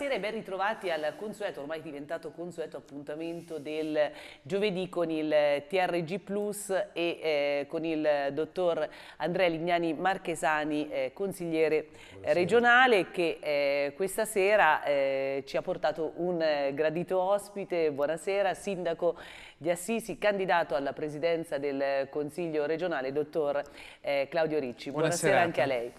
Buonasera e ben ritrovati al consueto, ormai diventato consueto appuntamento del giovedì con il TRG Plus e eh, con il dottor Andrea Lignani Marchesani, eh, consigliere Buonasera. regionale, che eh, questa sera eh, ci ha portato un eh, gradito ospite. Buonasera, sindaco di Assisi, candidato alla presidenza del Consiglio regionale, dottor eh, Claudio Ricci. Buonasera, Buonasera anche a lei.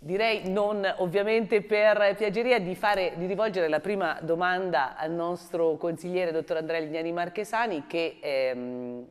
Direi non ovviamente per piageria di, fare, di, rivolgere la prima domanda al nostro consigliere dottor Andrea Lignani Marchesani che ehm,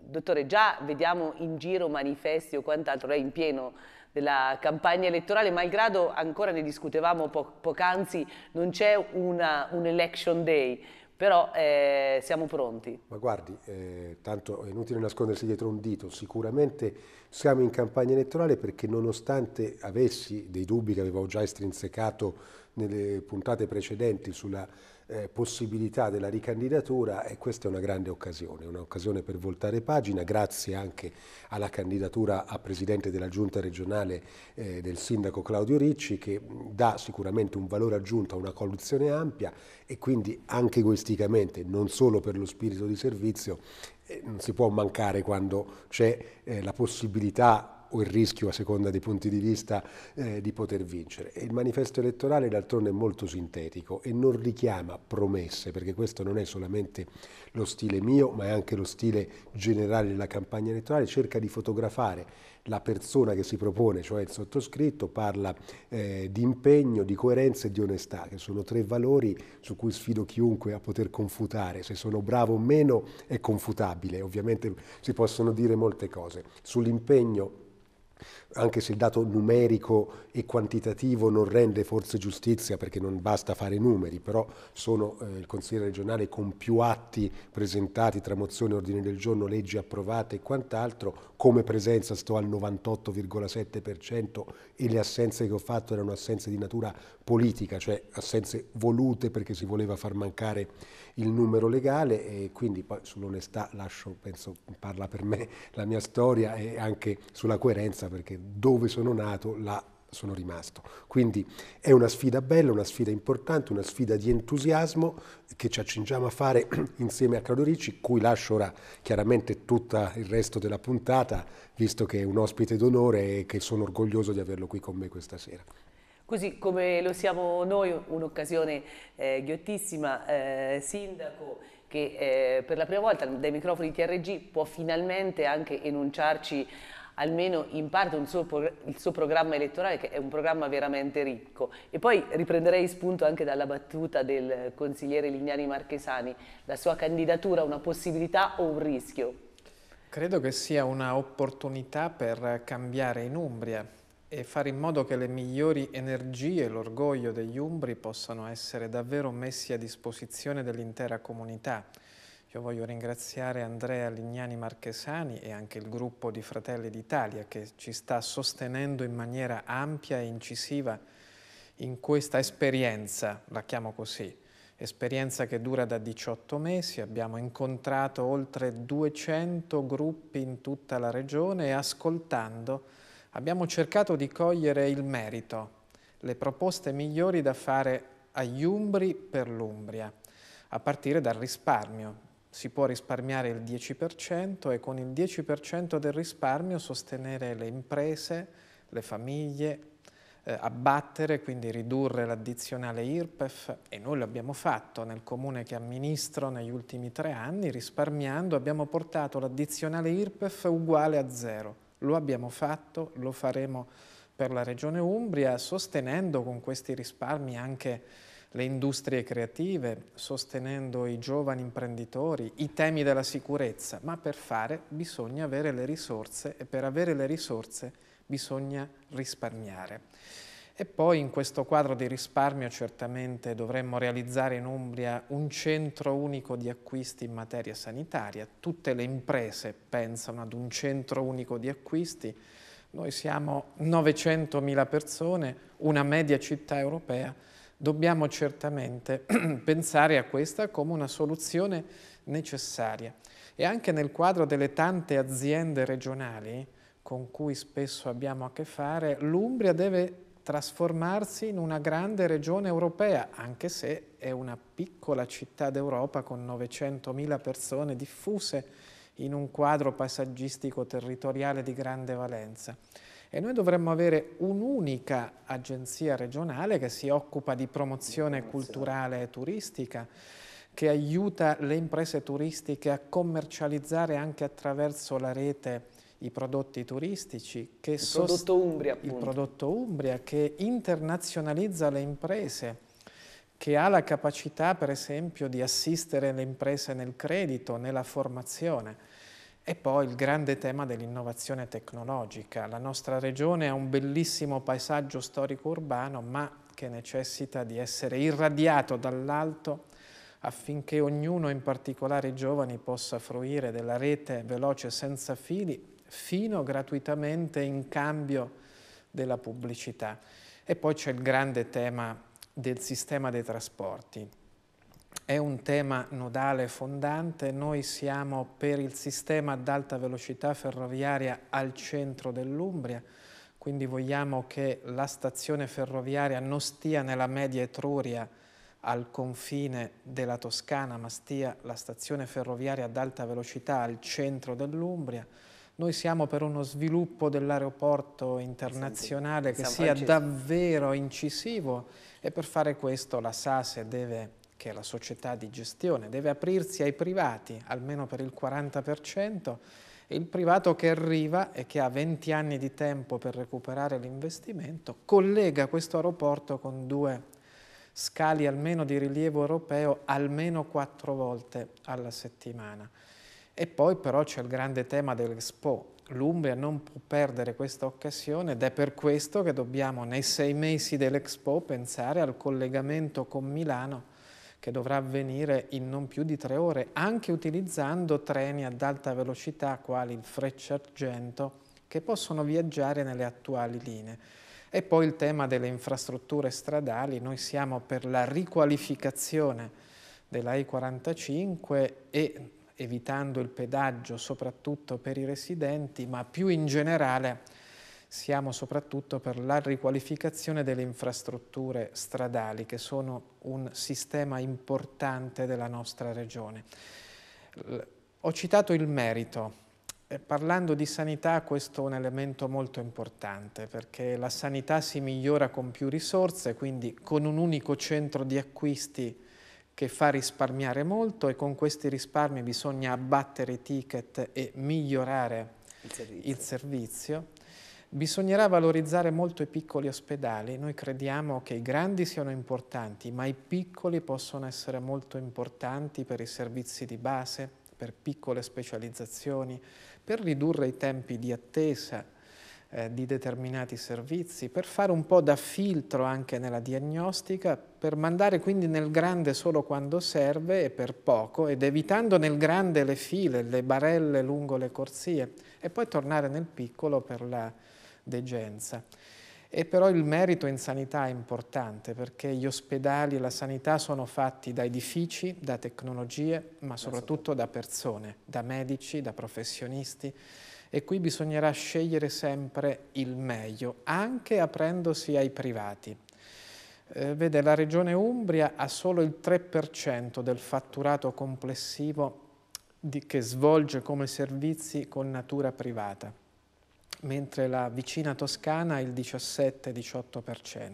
dottore già vediamo in giro manifesti o quant'altro, lei in pieno della campagna elettorale, malgrado ancora ne discutevamo po poc'anzi, non c'è un election day, però eh, siamo pronti. Ma guardi, eh, tanto è inutile nascondersi dietro un dito, sicuramente siamo in campagna elettorale perché nonostante avessi dei dubbi che avevo già estrinsecato nelle puntate precedenti sulla eh, possibilità della ricandidatura e questa è una grande occasione, un'occasione per voltare pagina, grazie anche alla candidatura a presidente della giunta regionale eh, del sindaco Claudio Ricci che dà sicuramente un valore aggiunto a una coalizione ampia e quindi anche egoisticamente, non solo per lo spirito di servizio, eh, non si può mancare quando c'è eh, la possibilità o il rischio a seconda dei punti di vista eh, di poter vincere. E il manifesto elettorale d'altronde è molto sintetico e non richiama promesse, perché questo non è solamente lo stile mio, ma è anche lo stile generale della campagna elettorale, cerca di fotografare la persona che si propone, cioè il sottoscritto, parla eh, di impegno, di coerenza e di onestà, che sono tre valori su cui sfido chiunque a poter confutare. Se sono bravo o meno è confutabile, ovviamente si possono dire molte cose. Sull'impegno anche se il dato numerico e quantitativo non rende forse giustizia perché non basta fare numeri, però sono eh, il consigliere regionale con più atti presentati tra mozioni, ordini del giorno, leggi approvate e quant'altro, come presenza sto al 98,7% e le assenze che ho fatto erano assenze di natura politica, cioè assenze volute perché si voleva far mancare il numero legale e quindi poi sull'onestà lascio, penso, parla per me la mia storia e anche sulla coerenza perché dove sono nato là sono rimasto. Quindi è una sfida bella, una sfida importante, una sfida di entusiasmo che ci accingiamo a fare insieme a Claudio Ricci, cui lascio ora chiaramente tutto il resto della puntata, visto che è un ospite d'onore e che sono orgoglioso di averlo qui con me questa sera. Così come lo siamo noi, un'occasione eh, ghiottissima, eh, Sindaco, che eh, per la prima volta dai microfoni TRG può finalmente anche enunciarci almeno in parte suo, il suo programma elettorale, che è un programma veramente ricco. E poi riprenderei spunto anche dalla battuta del consigliere Lignani Marchesani, la sua candidatura una possibilità o un rischio? Credo che sia un'opportunità per cambiare in Umbria e fare in modo che le migliori energie l'orgoglio degli Umbri possano essere davvero messi a disposizione dell'intera comunità. Io voglio ringraziare Andrea Lignani Marchesani e anche il gruppo di Fratelli d'Italia che ci sta sostenendo in maniera ampia e incisiva in questa esperienza, la chiamo così, esperienza che dura da 18 mesi, abbiamo incontrato oltre 200 gruppi in tutta la regione e ascoltando abbiamo cercato di cogliere il merito, le proposte migliori da fare agli umbri per l'Umbria, a partire dal risparmio. Si può risparmiare il 10% e con il 10% del risparmio sostenere le imprese, le famiglie, eh, abbattere, quindi ridurre l'addizionale IRPEF e noi l'abbiamo fatto nel comune che amministro negli ultimi tre anni, risparmiando abbiamo portato l'addizionale IRPEF uguale a zero lo abbiamo fatto, lo faremo per la Regione Umbria, sostenendo con questi risparmi anche le industrie creative, sostenendo i giovani imprenditori, i temi della sicurezza, ma per fare bisogna avere le risorse e per avere le risorse bisogna risparmiare. E poi in questo quadro di risparmio certamente dovremmo realizzare in Umbria un centro unico di acquisti in materia sanitaria. Tutte le imprese pensano ad un centro unico di acquisti. Noi siamo 900.000 persone, una media città europea. Dobbiamo certamente pensare a questa come una soluzione necessaria. E anche nel quadro delle tante aziende regionali con cui spesso abbiamo a che fare, l'Umbria deve trasformarsi in una grande regione europea, anche se è una piccola città d'Europa con 900.000 persone diffuse in un quadro passaggistico territoriale di grande valenza. E noi dovremmo avere un'unica agenzia regionale che si occupa di promozione, di promozione culturale e turistica, che aiuta le imprese turistiche a commercializzare anche attraverso la rete i prodotti turistici, che il, prodotto Umbria, il prodotto Umbria, che internazionalizza le imprese, che ha la capacità per esempio di assistere le imprese nel credito, nella formazione. E poi il grande tema dell'innovazione tecnologica. La nostra regione ha un bellissimo paesaggio storico-urbano, ma che necessita di essere irradiato dall'alto affinché ognuno, in particolare i giovani, possa fruire della rete veloce senza fili fino gratuitamente in cambio della pubblicità. E poi c'è il grande tema del sistema dei trasporti. È un tema nodale fondante, noi siamo per il sistema ad alta velocità ferroviaria al centro dell'Umbria, quindi vogliamo che la stazione ferroviaria non stia nella media Etruria al confine della Toscana, ma stia la stazione ferroviaria ad alta velocità al centro dell'Umbria noi siamo per uno sviluppo dell'aeroporto internazionale che sia davvero incisivo e per fare questo la SASE deve che è la società di gestione, deve aprirsi ai privati almeno per il 40%, il privato che arriva e che ha 20 anni di tempo per recuperare l'investimento collega questo aeroporto con due scali almeno di rilievo europeo almeno quattro volte alla settimana. E poi però c'è il grande tema dell'Expo. L'Umbria non può perdere questa occasione ed è per questo che dobbiamo nei sei mesi dell'Expo pensare al collegamento con Milano che dovrà avvenire in non più di tre ore, anche utilizzando treni ad alta velocità quali il Freccia Argento che possono viaggiare nelle attuali linee. E poi il tema delle infrastrutture stradali, noi siamo per la riqualificazione della I45 e evitando il pedaggio soprattutto per i residenti, ma più in generale siamo soprattutto per la riqualificazione delle infrastrutture stradali, che sono un sistema importante della nostra regione. Ho citato il merito. Eh, parlando di sanità questo è un elemento molto importante perché la sanità si migliora con più risorse, quindi con un unico centro di acquisti che fa risparmiare molto e con questi risparmi bisogna abbattere i ticket e migliorare il servizio. Il servizio. Bisognerà valorizzare molto i piccoli ospedali, noi crediamo che i grandi siano importanti, ma i piccoli possono essere molto importanti per i servizi di base, per piccole specializzazioni, per ridurre i tempi di attesa eh, di determinati servizi, per fare un po' da filtro anche nella diagnostica, per mandare quindi nel grande solo quando serve e per poco, ed evitando nel grande le file, le barelle lungo le corsie, e poi tornare nel piccolo per la degenza. E però il merito in sanità è importante perché gli ospedali e la sanità sono fatti da edifici, da tecnologie, ma eh, soprattutto certo. da persone, da medici, da professionisti e qui bisognerà scegliere sempre il meglio, anche aprendosi ai privati. Eh, vede, la regione Umbria ha solo il 3% del fatturato complessivo di, che svolge come servizi con natura privata, mentre la vicina Toscana ha il 17-18%.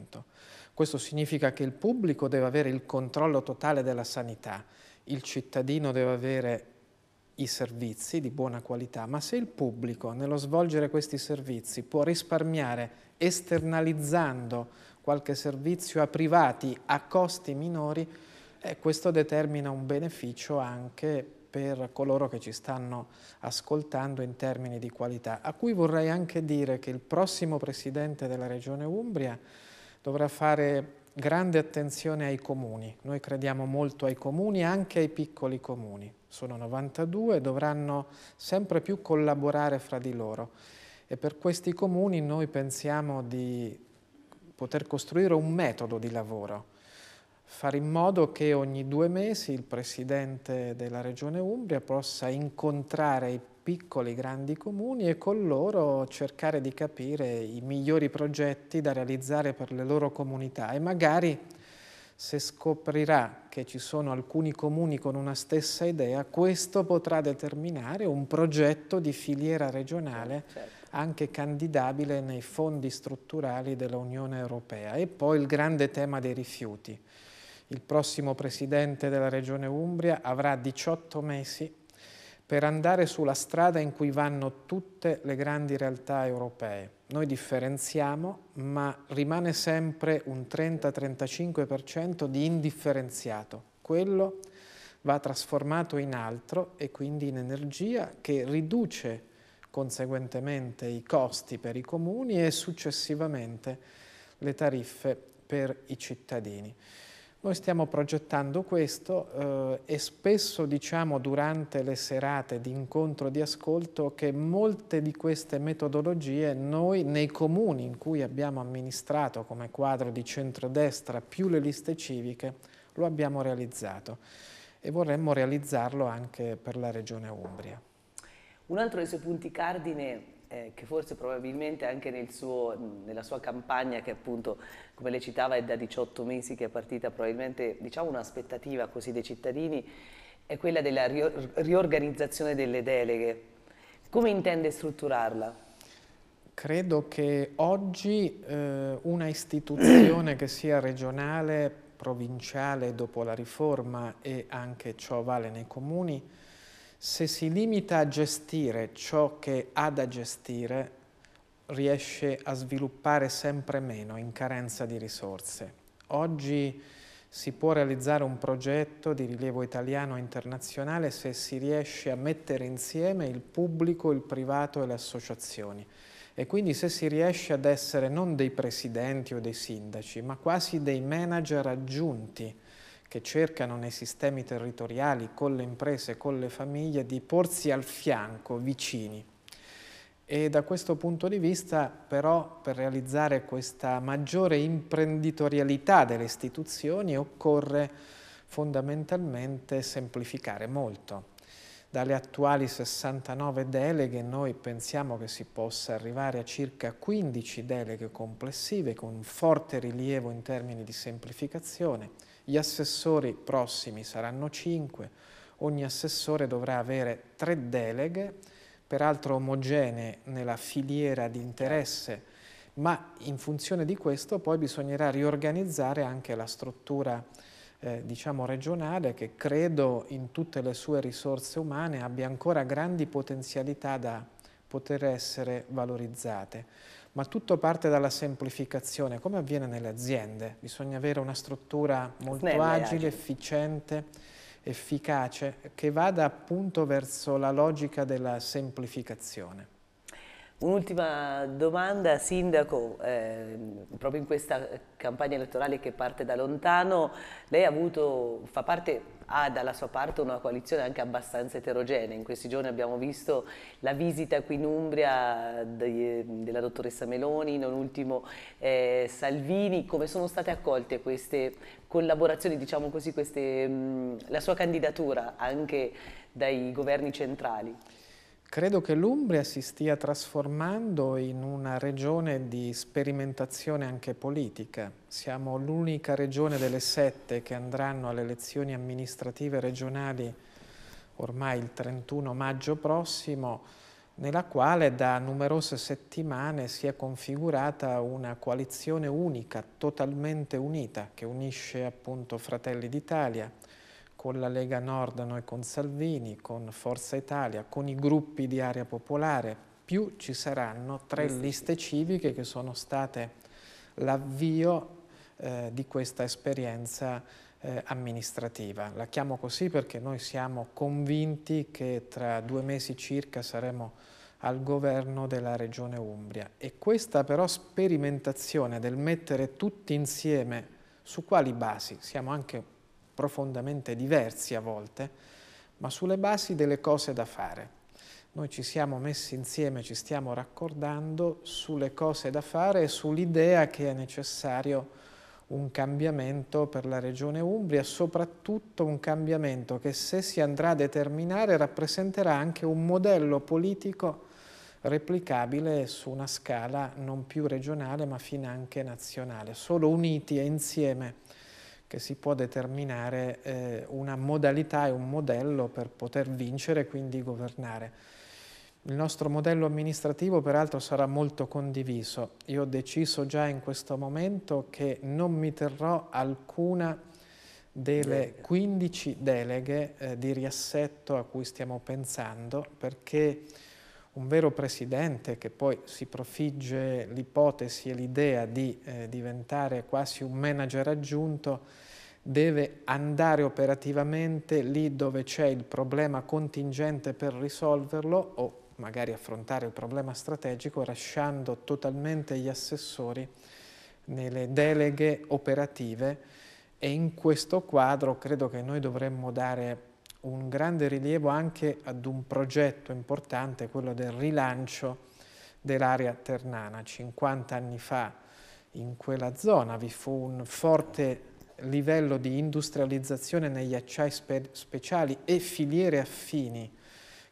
Questo significa che il pubblico deve avere il controllo totale della sanità, il cittadino deve avere i servizi di buona qualità, ma se il pubblico nello svolgere questi servizi può risparmiare esternalizzando qualche servizio a privati a costi minori, eh, questo determina un beneficio anche per coloro che ci stanno ascoltando in termini di qualità, a cui vorrei anche dire che il prossimo Presidente della Regione Umbria dovrà fare grande attenzione ai comuni. Noi crediamo molto ai comuni, anche ai piccoli comuni. Sono 92 e dovranno sempre più collaborare fra di loro. E per questi comuni noi pensiamo di poter costruire un metodo di lavoro fare in modo che ogni due mesi il Presidente della Regione Umbria possa incontrare i piccoli grandi comuni e con loro cercare di capire i migliori progetti da realizzare per le loro comunità e magari se scoprirà che ci sono alcuni comuni con una stessa idea, questo potrà determinare un progetto di filiera regionale certo. certo. anche candidabile nei fondi strutturali dell'Unione Europea. E poi il grande tema dei rifiuti il prossimo presidente della regione Umbria avrà 18 mesi per andare sulla strada in cui vanno tutte le grandi realtà europee. Noi differenziamo, ma rimane sempre un 30-35% di indifferenziato. Quello va trasformato in altro e quindi in energia che riduce conseguentemente i costi per i comuni e successivamente le tariffe per i cittadini. Noi stiamo progettando questo eh, e spesso diciamo durante le serate di incontro di ascolto che molte di queste metodologie noi nei comuni in cui abbiamo amministrato come quadro di centrodestra più le liste civiche lo abbiamo realizzato e vorremmo realizzarlo anche per la regione Umbria. Un altro dei suoi punti cardine eh, che forse probabilmente anche nel suo, nella sua campagna che appunto come le citava è da 18 mesi che è partita probabilmente diciamo un'aspettativa così dei cittadini è quella della rior riorganizzazione delle deleghe come intende strutturarla? Credo che oggi eh, una istituzione che sia regionale, provinciale dopo la riforma e anche ciò vale nei comuni se si limita a gestire ciò che ha da gestire, riesce a sviluppare sempre meno in carenza di risorse. Oggi si può realizzare un progetto di rilievo italiano e internazionale se si riesce a mettere insieme il pubblico, il privato e le associazioni. E quindi se si riesce ad essere non dei presidenti o dei sindaci, ma quasi dei manager aggiunti che cercano nei sistemi territoriali, con le imprese, con le famiglie, di porsi al fianco, vicini. E da questo punto di vista, però, per realizzare questa maggiore imprenditorialità delle istituzioni occorre fondamentalmente semplificare molto. Dalle attuali 69 deleghe noi pensiamo che si possa arrivare a circa 15 deleghe complessive con un forte rilievo in termini di semplificazione gli assessori prossimi saranno 5, ogni assessore dovrà avere tre deleghe, peraltro omogenee nella filiera di interesse, ma in funzione di questo poi bisognerà riorganizzare anche la struttura eh, diciamo regionale che credo in tutte le sue risorse umane abbia ancora grandi potenzialità da poter essere valorizzate ma tutto parte dalla semplificazione, come avviene nelle aziende. Bisogna avere una struttura molto Snella, agile, efficiente, efficace, che vada appunto verso la logica della semplificazione. Un'ultima domanda, Sindaco, eh, proprio in questa campagna elettorale che parte da lontano, lei ha avuto, fa parte, ha dalla sua parte una coalizione anche abbastanza eterogenea, in questi giorni abbiamo visto la visita qui in Umbria de, della dottoressa Meloni, non ultimo eh, Salvini, come sono state accolte queste collaborazioni, diciamo così, queste, mh, mm, la sua candidatura anche dai governi centrali? Credo che l'Umbria si stia trasformando in una regione di sperimentazione anche politica. Siamo l'unica regione delle sette che andranno alle elezioni amministrative regionali ormai il 31 maggio prossimo, nella quale da numerose settimane si è configurata una coalizione unica, totalmente unita, che unisce appunto Fratelli d'Italia, con la Lega Nord, noi con Salvini, con Forza Italia, con i gruppi di area popolare, più ci saranno tre liste civiche che sono state l'avvio eh, di questa esperienza eh, amministrativa. La chiamo così perché noi siamo convinti che tra due mesi circa saremo al governo della regione Umbria e questa però sperimentazione del mettere tutti insieme su quali basi, siamo anche profondamente diversi a volte, ma sulle basi delle cose da fare. Noi ci siamo messi insieme, ci stiamo raccordando sulle cose da fare e sull'idea che è necessario un cambiamento per la regione Umbria, soprattutto un cambiamento che se si andrà a determinare rappresenterà anche un modello politico replicabile su una scala non più regionale ma finanche nazionale. Solo uniti e insieme che si può determinare eh, una modalità e un modello per poter vincere e quindi governare. Il nostro modello amministrativo peraltro sarà molto condiviso. Io ho deciso già in questo momento che non mi terrò alcuna delle 15 deleghe eh, di riassetto a cui stiamo pensando perché un vero presidente che poi si profigge l'ipotesi e l'idea di eh, diventare quasi un manager aggiunto, deve andare operativamente lì dove c'è il problema contingente per risolverlo o magari affrontare il problema strategico lasciando totalmente gli assessori nelle deleghe operative e in questo quadro credo che noi dovremmo dare un grande rilievo anche ad un progetto importante, quello del rilancio dell'area ternana. 50 anni fa in quella zona vi fu un forte livello di industrializzazione negli acciai spe speciali e filiere affini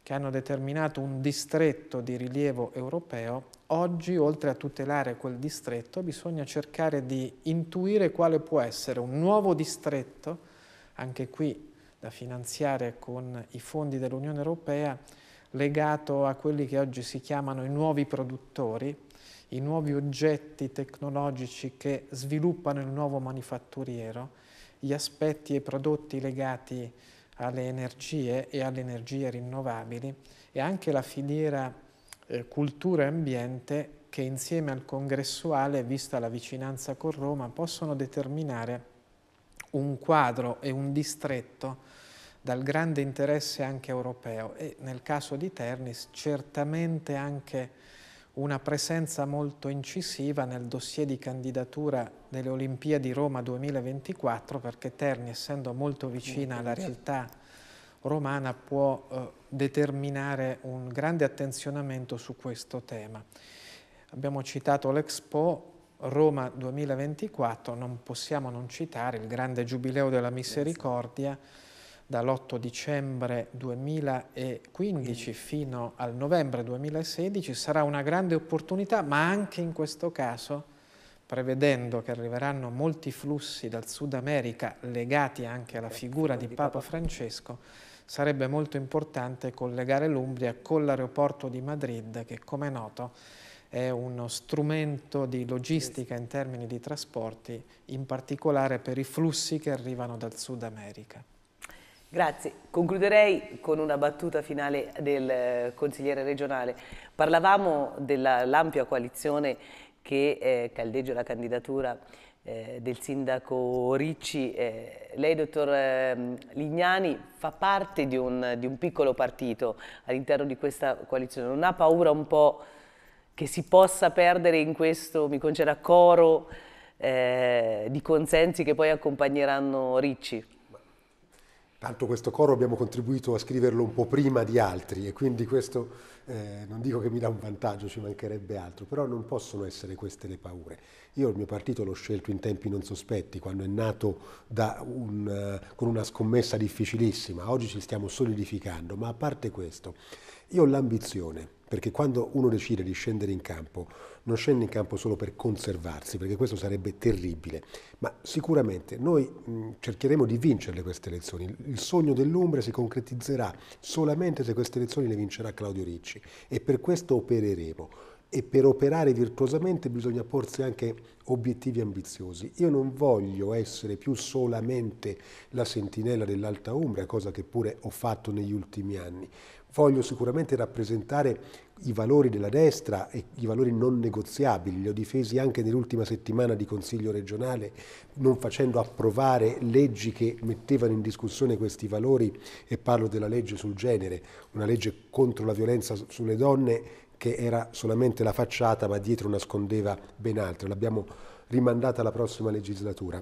che hanno determinato un distretto di rilievo europeo, oggi oltre a tutelare quel distretto bisogna cercare di intuire quale può essere un nuovo distretto, anche qui da finanziare con i fondi dell'Unione Europea legato a quelli che oggi si chiamano i nuovi produttori, i nuovi oggetti tecnologici che sviluppano il nuovo manifatturiero, gli aspetti e i prodotti legati alle energie e alle energie rinnovabili e anche la filiera eh, cultura e ambiente che insieme al congressuale, vista la vicinanza con Roma, possono determinare un quadro e un distretto dal grande interesse anche europeo e nel caso di Ternis certamente anche una presenza molto incisiva nel dossier di candidatura delle Olimpiadi Roma 2024 perché Terni essendo molto vicina alla realtà romana può eh, determinare un grande attenzionamento su questo tema. Abbiamo citato l'Expo, Roma 2024 non possiamo non citare il grande giubileo della misericordia dall'8 dicembre 2015 fino al novembre 2016 sarà una grande opportunità, ma anche in questo caso, prevedendo che arriveranno molti flussi dal Sud America legati anche alla figura di Papa Francesco, sarebbe molto importante collegare l'Umbria con l'aeroporto di Madrid che, come noto, è uno strumento di logistica in termini di trasporti, in particolare per i flussi che arrivano dal Sud America. Grazie. Concluderei con una battuta finale del eh, consigliere regionale. Parlavamo dell'ampia coalizione che eh, caldeggia la candidatura eh, del sindaco Ricci. Eh, lei, dottor ehm, Lignani, fa parte di un, di un piccolo partito all'interno di questa coalizione. Non ha paura un po' che si possa perdere in questo, mi conceda, coro eh, di consensi che poi accompagneranno Ricci. Tanto questo coro abbiamo contribuito a scriverlo un po' prima di altri e quindi questo eh, non dico che mi dà un vantaggio, ci mancherebbe altro, però non possono essere queste le paure. Io il mio partito l'ho scelto in tempi non sospetti, quando è nato un, uh, con una scommessa difficilissima, oggi ci stiamo solidificando, ma a parte questo, io ho l'ambizione perché quando uno decide di scendere in campo, non scende in campo solo per conservarsi, perché questo sarebbe terribile, ma sicuramente noi cercheremo di vincerle queste elezioni. Il sogno dell'Umbria si concretizzerà solamente se queste elezioni le vincerà Claudio Ricci e per questo opereremo. E per operare virtuosamente bisogna porsi anche obiettivi ambiziosi. Io non voglio essere più solamente la sentinella dell'Alta Umbria, cosa che pure ho fatto negli ultimi anni, voglio sicuramente rappresentare i valori della destra e i valori non negoziabili, li ho difesi anche nell'ultima settimana di Consiglio regionale, non facendo approvare leggi che mettevano in discussione questi valori e parlo della legge sul genere, una legge contro la violenza sulle donne che era solamente la facciata ma dietro nascondeva ben altro, l'abbiamo rimandata alla prossima legislatura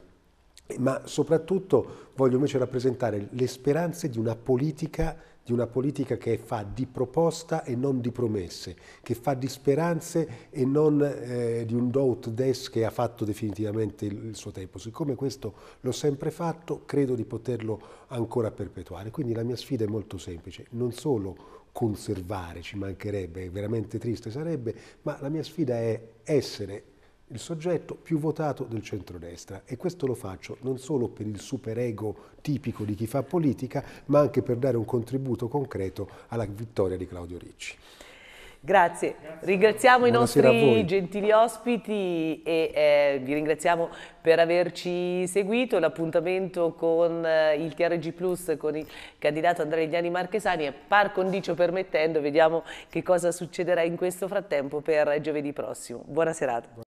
ma soprattutto voglio invece rappresentare le speranze di una politica di una politica che fa di proposta e non di promesse, che fa di speranze e non eh, di un doubt desk che ha fatto definitivamente il, il, suo tempo. Siccome questo l'ho sempre fatto, credo di poterlo ancora perpetuare. Quindi la mia sfida è molto semplice, non solo conservare, ci mancherebbe, è veramente triste sarebbe, ma la mia sfida è essere il soggetto più votato del centrodestra e questo lo faccio non solo per il superego tipico di chi fa politica, ma anche per dare un contributo concreto alla vittoria di Claudio Ricci. Grazie, ringraziamo Buonasera i nostri gentili ospiti e eh, vi ringraziamo per averci seguito. L'appuntamento con eh, il TRG Plus, con il candidato Andrea Lignani Marchesani è par condicio permettendo, vediamo che cosa succederà in questo frattempo per giovedì prossimo. Buona serata.